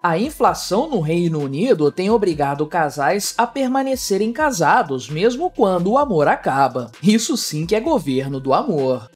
A inflação no Reino Unido tem obrigado casais a permanecerem casados mesmo quando o amor acaba. Isso sim que é governo do amor.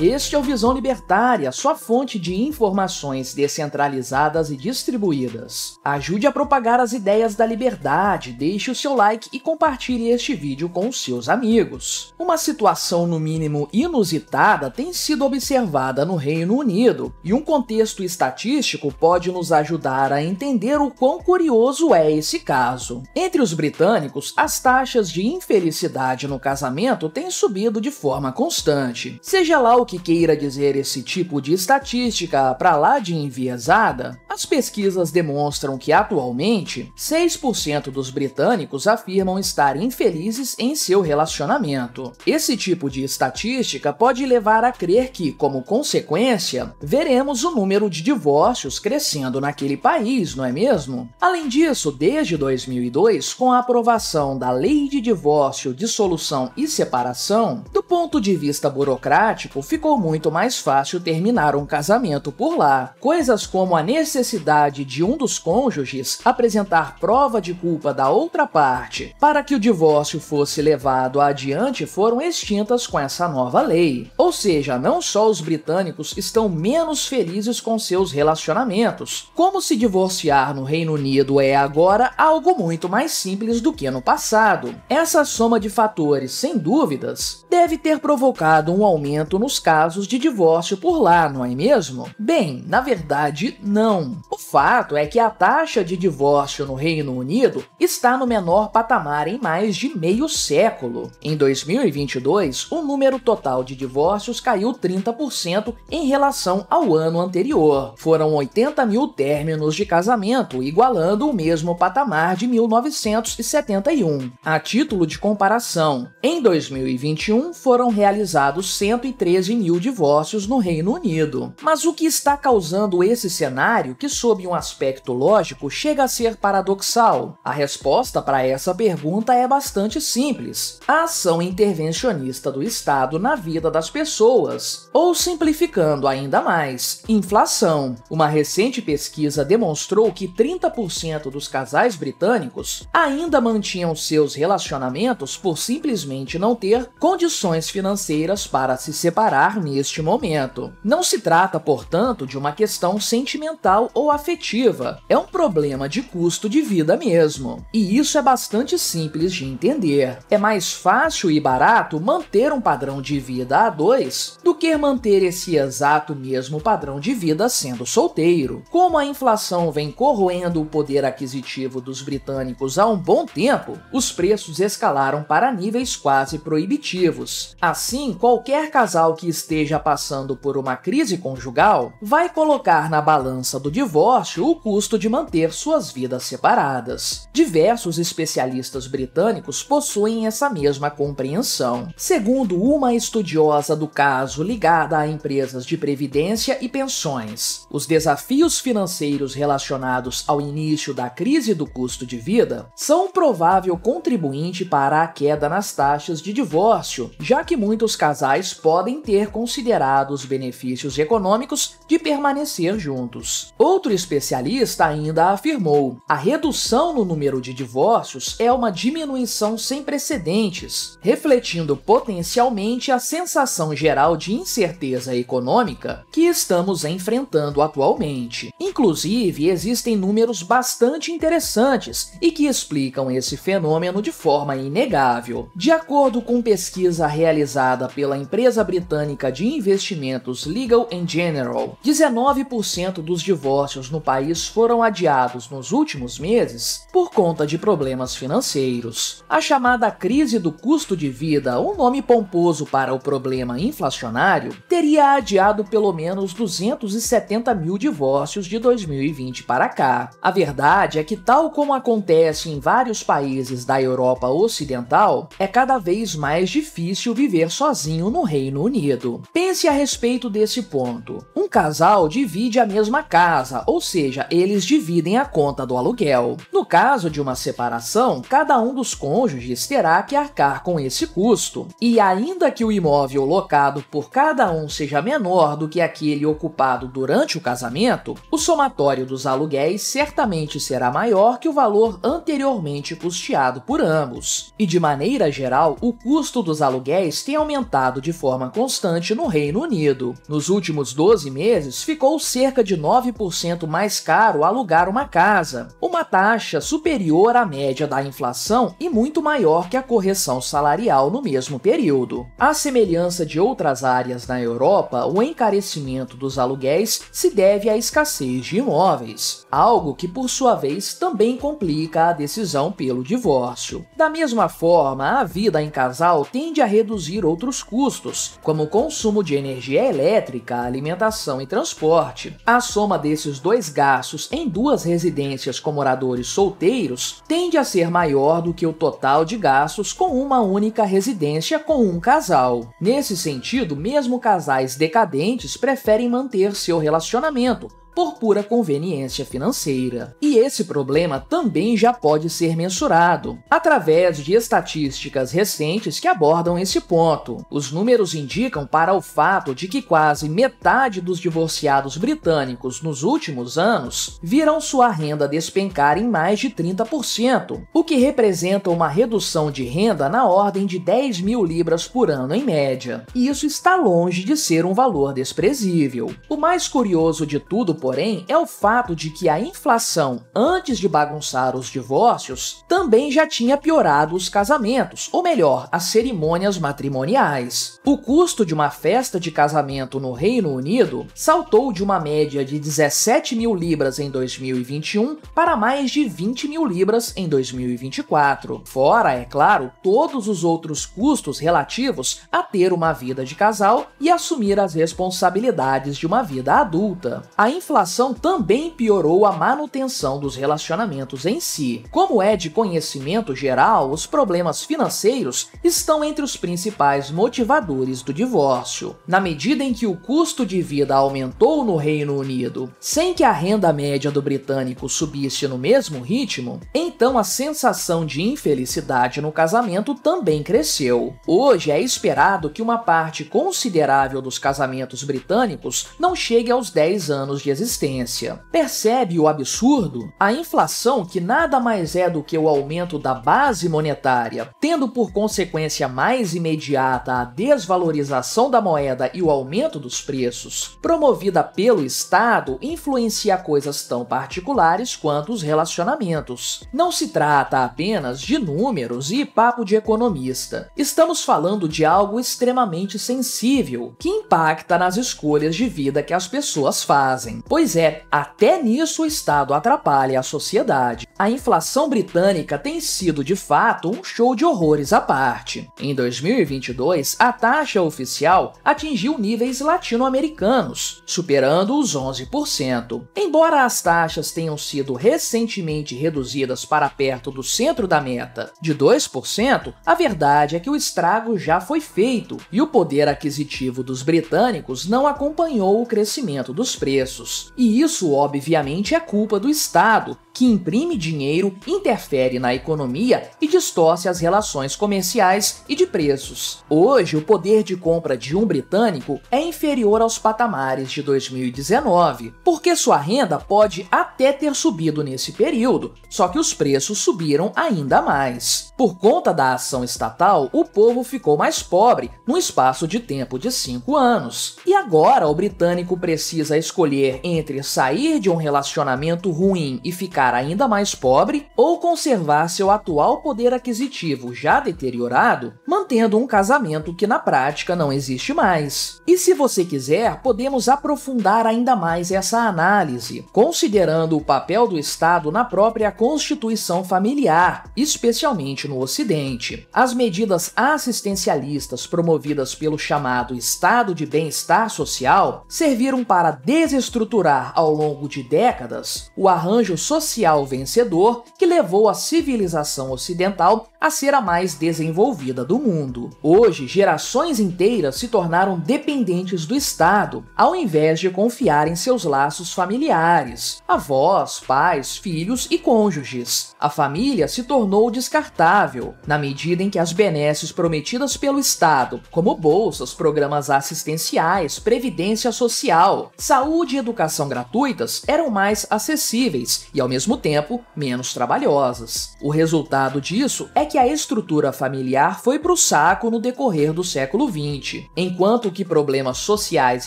Este é o Visão Libertária, sua fonte de informações descentralizadas e distribuídas. Ajude a propagar as ideias da liberdade, deixe o seu like e compartilhe este vídeo com seus amigos. Uma situação no mínimo inusitada tem sido observada no Reino Unido, e um contexto estatístico pode nos ajudar a entender o quão curioso é esse caso. Entre os britânicos, as taxas de infelicidade no casamento têm subido de forma constante. Seja lá o que queira dizer esse tipo de estatística para lá de enviesada, as pesquisas demonstram que atualmente 6% dos britânicos afirmam estar infelizes em seu relacionamento. Esse tipo de estatística pode levar a crer que, como consequência, veremos o número de divórcios crescendo naquele país, não é mesmo? Além disso, desde 2002, com a aprovação da Lei de Divórcio, Dissolução e Separação, do ponto de vista burocrático, ficou muito mais fácil terminar um casamento por lá. Coisas como a necessidade de um dos cônjuges apresentar prova de culpa da outra parte para que o divórcio fosse levado adiante foram extintas com essa nova lei. Ou seja, não só os britânicos estão menos felizes com seus relacionamentos, como se divorciar no Reino Unido é agora algo muito mais simples do que no passado. Essa soma de fatores, sem dúvidas, deve ter provocado um aumento nos casos de divórcio por lá, não é mesmo? Bem, na verdade, não. O fato é que a taxa de divórcio no Reino Unido está no menor patamar em mais de meio século. Em 2022, o número total de divórcios caiu 30% em relação ao ano anterior. Foram 80 mil términos de casamento, igualando o mesmo patamar de 1971. A título de comparação, em 2021 foram realizados 113 mil divórcios no Reino Unido. Mas o que está causando esse cenário, que sob um aspecto lógico chega a ser paradoxal? A resposta para essa pergunta é bastante simples: a ação intervencionista do Estado na vida das pessoas, ou simplificando ainda mais, inflação. Uma recente pesquisa demonstrou que 30% dos casais britânicos ainda mantinham seus relacionamentos por simplesmente não ter condições financeiras para se separar neste momento. Não se trata, portanto, de uma questão sentimental ou afetiva, é um problema de custo de vida mesmo. E isso é bastante simples de entender. É mais fácil e barato manter um padrão de vida a dois do que manter esse exato mesmo padrão de vida sendo solteiro. Como a inflação vem corroendo o poder aquisitivo dos britânicos há um bom tempo, os preços escalaram para níveis quase proibitivos. Assim, qualquer casal que esteja passando por uma crise conjugal, vai colocar na balança do divórcio o custo de manter suas vidas separadas. Diversos especialistas britânicos possuem essa mesma compreensão. Segundo uma estudiosa do caso ligada a empresas de previdência e pensões, os desafios financeiros relacionados ao início da crise do custo de vida são um provável contribuinte para a queda nas taxas de divórcio, já que muitos casais podem ter considerados os benefícios econômicos de permanecer juntos. Outro especialista ainda afirmou: a redução no número de divórcios é uma diminuição sem precedentes, refletindo potencialmente a sensação geral de incerteza econômica que estamos enfrentando atualmente. Inclusive, existem números bastante interessantes e que explicam esse fenômeno de forma inegável. De acordo com pesquisa realizada pela empresa britânica Britânica de Investimentos Legal and General, 19% dos divórcios no país foram adiados nos últimos meses por conta de problemas financeiros. A chamada crise do custo de vida, um nome pomposo para o problema inflacionário, teria adiado pelo menos 270 mil divórcios de 2020 para cá. A verdade é que, tal como acontece em vários países da Europa Ocidental, é cada vez mais difícil viver sozinho no Reino Unido. Pense a respeito desse ponto. Um casal divide a mesma casa, ou seja, eles dividem a conta do aluguel. No caso de uma separação, cada um dos cônjuges terá que arcar com esse custo. E ainda que o imóvel locado por cada um seja menor do que aquele ocupado durante o casamento, o somatório dos aluguéis certamente será maior que o valor anteriormente custeado por ambos. E de maneira geral, o custo dos aluguéis tem aumentado de forma constante bastante no Reino Unido. Nos últimos 12 meses, ficou cerca de 9% mais caro alugar uma casa, uma taxa superior à média da inflação e muito maior que a correção salarial no mesmo período. À semelhança de outras áreas na Europa, o encarecimento dos aluguéis se deve à escassez de imóveis, algo que, por sua vez, também complica a decisão pelo divórcio. Da mesma forma, a vida em casal tende a reduzir outros custos, como consumo de energia elétrica, alimentação e transporte. A soma desses dois gastos em duas residências com moradores solteiros tende a ser maior do que o total de gastos com uma única residência com um casal. Nesse sentido, mesmo casais decadentes preferem manter seu relacionamento, por pura conveniência financeira. E esse problema também já pode ser mensurado através de estatísticas recentes que abordam esse ponto. Os números indicam para o fato de que quase metade dos divorciados britânicos nos últimos anos viram sua renda despencar em mais de 30%, o que representa uma redução de renda na ordem de 10 mil libras por ano em média. E isso está longe de ser um valor desprezível. O mais curioso de tudo porém, é o fato de que a inflação, antes de bagunçar os divórcios, também já tinha piorado os casamentos, ou melhor, as cerimônias matrimoniais. O custo de uma festa de casamento no Reino Unido saltou de uma média de 17 mil libras em 2021 para mais de 20 mil libras em 2024. Fora, é claro, todos os outros custos relativos a ter uma vida de casal e assumir as responsabilidades de uma vida adulta. A inflação inflação também piorou a manutenção dos relacionamentos em si. Como é de conhecimento geral, os problemas financeiros estão entre os principais motivadores do divórcio. Na medida em que o custo de vida aumentou no Reino Unido, sem que a renda média do britânico subisse no mesmo ritmo, então a sensação de infelicidade no casamento também cresceu. Hoje é esperado que uma parte considerável dos casamentos britânicos não chegue aos 10 anos de existência existência. Percebe o absurdo? A inflação, que nada mais é do que o aumento da base monetária, tendo por consequência mais imediata a desvalorização da moeda e o aumento dos preços, promovida pelo Estado, influencia coisas tão particulares quanto os relacionamentos. Não se trata apenas de números e papo de economista. Estamos falando de algo extremamente sensível, que impacta nas escolhas de vida que as pessoas fazem. Pois é, até nisso o Estado atrapalha a sociedade. A inflação britânica tem sido de fato um show de horrores à parte. Em 2022, a taxa oficial atingiu níveis latino-americanos, superando os 11%. Embora as taxas tenham sido recentemente reduzidas para perto do centro da meta de 2%, a verdade é que o estrago já foi feito e o poder aquisitivo dos britânicos não acompanhou o crescimento dos preços. E isso, obviamente, é culpa do Estado, que imprime dinheiro, interfere na economia e distorce as relações comerciais e de preços. Hoje, o poder de compra de um britânico é inferior aos patamares de 2019, porque sua renda pode até ter subido nesse período, só que os preços subiram ainda mais. Por conta da ação estatal, o povo ficou mais pobre no espaço de tempo de cinco anos. E agora o britânico precisa escolher entre sair de um relacionamento ruim e ficar ficar ainda mais pobre ou conservar seu atual poder aquisitivo já deteriorado, mantendo um casamento que na prática não existe mais. E se você quiser, podemos aprofundar ainda mais essa análise, considerando o papel do Estado na própria constituição familiar, especialmente no Ocidente. As medidas assistencialistas promovidas pelo chamado Estado de Bem-Estar Social serviram para desestruturar ao longo de décadas o arranjo social social vencedor que levou a civilização ocidental a ser a mais desenvolvida do mundo. Hoje, gerações inteiras se tornaram dependentes do Estado, ao invés de confiar em seus laços familiares, avós, pais, filhos e cônjuges. A família se tornou descartável, na medida em que as benesses prometidas pelo Estado, como bolsas, programas assistenciais, previdência social, saúde e educação gratuitas, eram mais acessíveis e, ao mesmo tempo, menos trabalhosas. O resultado disso é que que a estrutura familiar foi para o saco no decorrer do século XX, enquanto que problemas sociais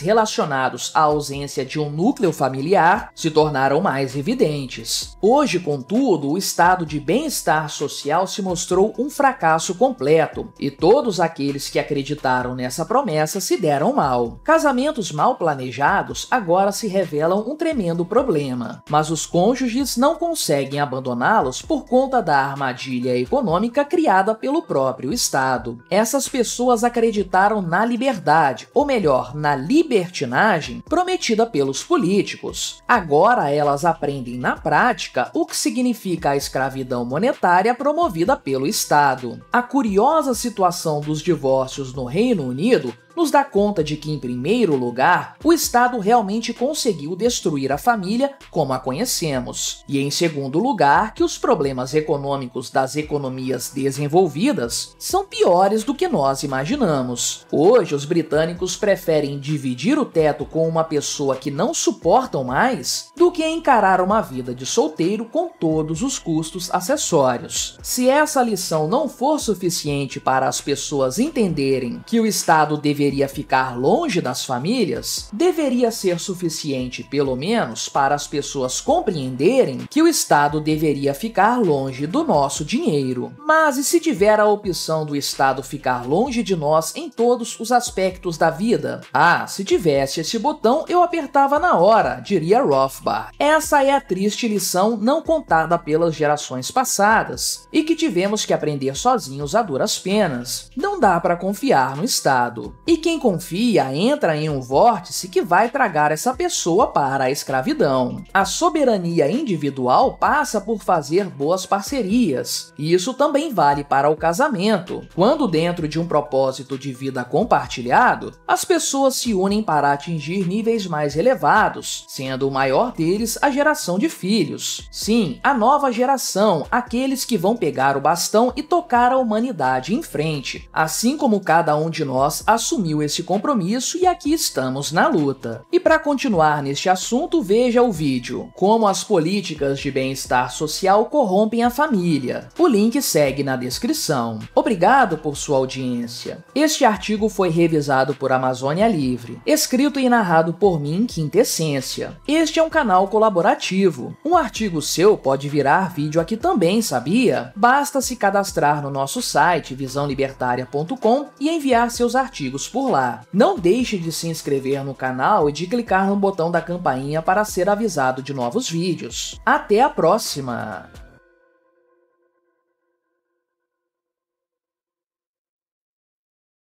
relacionados à ausência de um núcleo familiar se tornaram mais evidentes. Hoje, contudo, o estado de bem-estar social se mostrou um fracasso completo, e todos aqueles que acreditaram nessa promessa se deram mal. Casamentos mal planejados agora se revelam um tremendo problema, mas os cônjuges não conseguem abandoná-los por conta da armadilha econômica República criada pelo próprio Estado. Essas pessoas acreditaram na liberdade, ou melhor, na libertinagem prometida pelos políticos. Agora elas aprendem na prática o que significa a escravidão monetária promovida pelo Estado. A curiosa situação dos divórcios no Reino Unido nos dá conta de que, em primeiro lugar, o Estado realmente conseguiu destruir a família como a conhecemos, e em segundo lugar, que os problemas econômicos das economias desenvolvidas são piores do que nós imaginamos. Hoje, os britânicos preferem dividir o teto com uma pessoa que não suportam mais do que encarar uma vida de solteiro com todos os custos acessórios. Se essa lição não for suficiente para as pessoas entenderem que o Estado deveria deveria ficar longe das famílias deveria ser suficiente, pelo menos, para as pessoas compreenderem que o Estado deveria ficar longe do nosso dinheiro. Mas e se tiver a opção do Estado ficar longe de nós em todos os aspectos da vida? Ah, se tivesse esse botão, eu apertava na hora, diria Rothbard. Essa é a triste lição não contada pelas gerações passadas e que tivemos que aprender sozinhos a duras penas. Não dá para confiar no Estado. E e quem confia entra em um vórtice que vai tragar essa pessoa para a escravidão. A soberania individual passa por fazer boas parcerias, e isso também vale para o casamento. Quando dentro de um propósito de vida compartilhado, as pessoas se unem para atingir níveis mais elevados, sendo o maior deles a geração de filhos. Sim, a nova geração, aqueles que vão pegar o bastão e tocar a humanidade em frente, assim como cada um de nós assumir assumiu esse compromisso e aqui estamos na luta. E para continuar neste assunto, veja o vídeo Como as políticas de bem-estar social corrompem a família. O link segue na descrição. Obrigado por sua audiência. Este artigo foi revisado por Amazônia Livre, escrito e narrado por mim, Quinta Essência. Este é um canal colaborativo. Um artigo seu pode virar vídeo aqui também, sabia? Basta se cadastrar no nosso site visãolibertaria.com e enviar seus artigos por lá. Não deixe de se inscrever no canal e de clicar no botão da campainha para ser avisado de novos vídeos. Até a próxima!